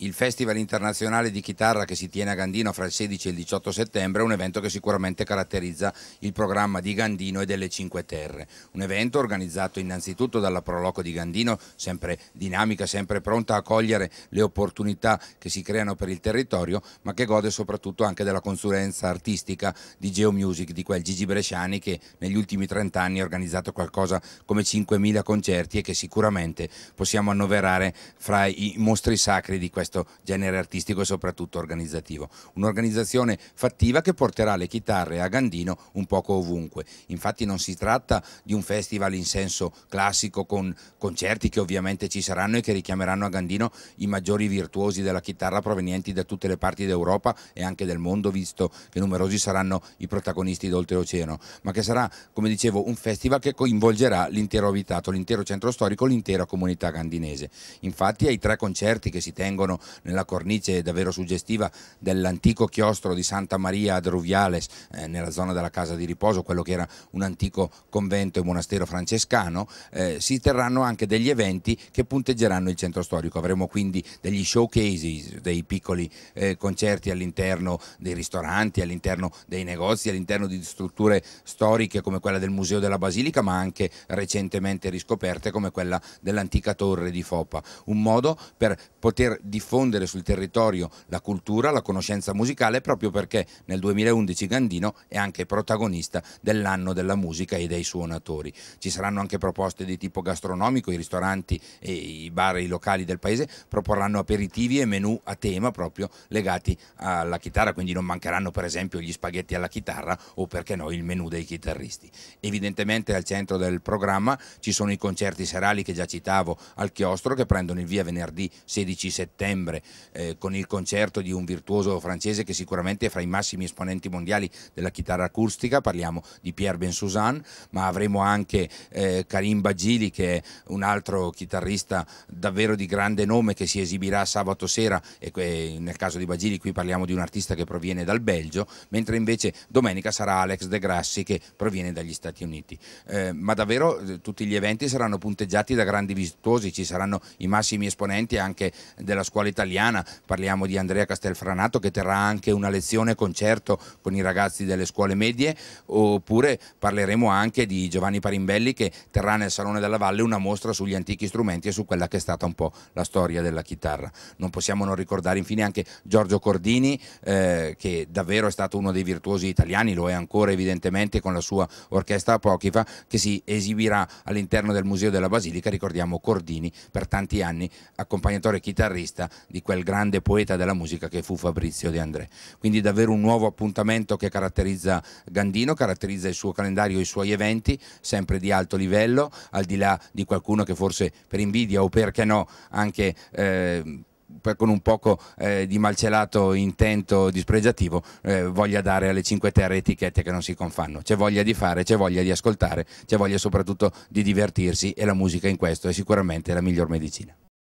il Festival internazionale di chitarra che si tiene a Gandino fra il 16 e il 18 settembre è un evento che sicuramente caratterizza il programma di Gandino e delle Cinque Terre. Un evento organizzato innanzitutto dalla Proloco di Gandino, sempre dinamica, sempre pronta a cogliere le opportunità che si creano per il territorio, ma che gode soprattutto anche della consulenza artistica di Geomusic, di quel Gigi Bresciani che negli ultimi 30 anni ha organizzato qualcosa come 5.000 concerti e che sicuramente possiamo annoverare fra i mostri sacri di questa questo genere artistico e soprattutto organizzativo. Un'organizzazione fattiva che porterà le chitarre a Gandino un poco ovunque. Infatti non si tratta di un festival in senso classico con concerti che ovviamente ci saranno e che richiameranno a Gandino i maggiori virtuosi della chitarra provenienti da tutte le parti d'Europa e anche del mondo, visto che numerosi saranno i protagonisti d'oltreoceano, ma che sarà, come dicevo, un festival che coinvolgerà l'intero abitato, l'intero centro storico, l'intera comunità gandinese. Infatti ai tre concerti che si tengono nella cornice davvero suggestiva dell'antico chiostro di Santa Maria ad Ruviales, eh, nella zona della Casa di Riposo, quello che era un antico convento e monastero francescano, eh, si terranno anche degli eventi che punteggeranno il centro storico. Avremo quindi degli showcases, dei piccoli eh, concerti all'interno dei ristoranti, all'interno dei negozi, all'interno di strutture storiche come quella del Museo della Basilica, ma anche recentemente riscoperte come quella dell'antica torre di Foppa. Un modo per poter diffondere diffondere sul territorio la cultura, la conoscenza musicale, proprio perché nel 2011 Gandino è anche protagonista dell'anno della musica e dei suonatori. Ci saranno anche proposte di tipo gastronomico, i ristoranti e i bar e i locali del paese proporranno aperitivi e menù a tema proprio legati alla chitarra, quindi non mancheranno per esempio gli spaghetti alla chitarra o perché no il menù dei chitarristi. Evidentemente al centro del programma ci sono i concerti serali che già citavo al chiostro che prendono il via venerdì 16 settembre settembre eh, con il concerto di un virtuoso francese che sicuramente è fra i massimi esponenti mondiali della chitarra acustica, parliamo di Pierre Bensouzan, ma avremo anche eh, Karim Bagili che è un altro chitarrista davvero di grande nome che si esibirà sabato sera e nel caso di Bagili qui parliamo di un artista che proviene dal Belgio, mentre invece domenica sarà Alex De Grassi che proviene dagli Stati Uniti. Eh, ma davvero eh, tutti gli eventi saranno punteggiati da grandi virtuosi, ci saranno i massimi esponenti anche della scuola scuola italiana, parliamo di Andrea Castelfranato che terrà anche una lezione concerto con i ragazzi delle scuole medie, oppure parleremo anche di Giovanni Parimbelli che terrà nel Salone della Valle una mostra sugli antichi strumenti e su quella che è stata un po' la storia della chitarra. Non possiamo non ricordare infine anche Giorgio Cordini eh, che davvero è stato uno dei virtuosi italiani, lo è ancora evidentemente con la sua orchestra apocrifa che si esibirà all'interno del Museo della Basilica, ricordiamo Cordini per tanti anni accompagnatore chitarrista di quel grande poeta della musica che fu Fabrizio De André. Quindi davvero un nuovo appuntamento che caratterizza Gandino, caratterizza il suo calendario e i suoi eventi, sempre di alto livello, al di là di qualcuno che forse per invidia o perché no anche... Eh, con un poco eh, di malcelato intento dispregiativo eh, voglia dare alle Cinque Terre etichette che non si confanno. C'è voglia di fare, c'è voglia di ascoltare, c'è voglia soprattutto di divertirsi e la musica in questo è sicuramente la miglior medicina.